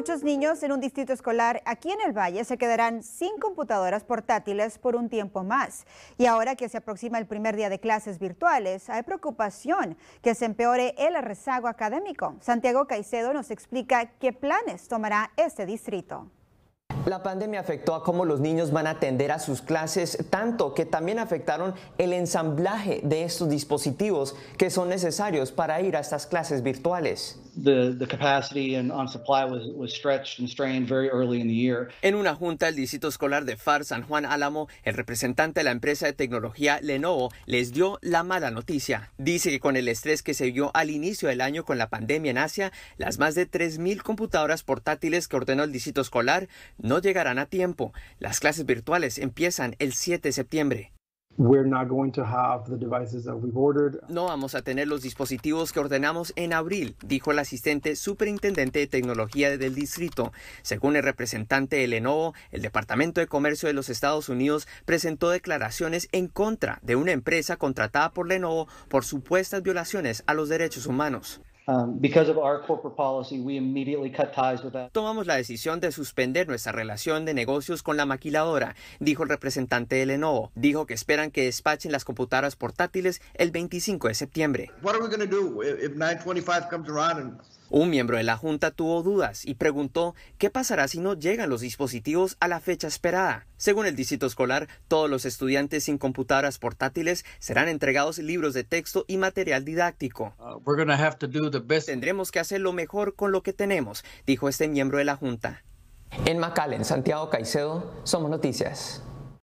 Muchos niños en un distrito escolar aquí en el Valle se quedarán sin computadoras portátiles por un tiempo más. Y ahora que se aproxima el primer día de clases virtuales, hay preocupación que se empeore el rezago académico. Santiago Caicedo nos explica qué planes tomará este distrito. La pandemia afectó a cómo los niños van a atender a sus clases, tanto que también afectaron el ensamblaje de estos dispositivos que son necesarios para ir a estas clases virtuales in En una junta del distrito escolar de FAR San Juan Álamo, el representante de la empresa de tecnología Lenovo les dio la mala noticia. Dice que con el estrés que se vio al inicio del año con la pandemia en Asia, las más de 3.000 computadoras portátiles que ordenó el distrito escolar no llegarán a tiempo. Las clases virtuales empiezan el 7 de septiembre. No vamos a tener los dispositivos que ordenamos en abril, dijo el asistente superintendente de tecnología del distrito. Según el representante de Lenovo, el Departamento de Comercio de los Estados Unidos presentó declaraciones en contra de una empresa contratada por Lenovo por supuestas violaciones a los derechos humanos. Tomamos la decisión de suspender nuestra relación de negocios con la maquiladora, dijo el representante de Lenovo. Dijo que esperan que despachen las computadoras portátiles el 25 de septiembre. Un miembro de la Junta tuvo dudas y preguntó qué pasará si no llegan los dispositivos a la fecha esperada. Según el distrito escolar, todos los estudiantes sin computadoras portátiles serán entregados libros de texto y material didáctico. Uh, Tendremos que hacer lo mejor con lo que tenemos, dijo este miembro de la Junta. En Macal, Santiago Caicedo, somos noticias.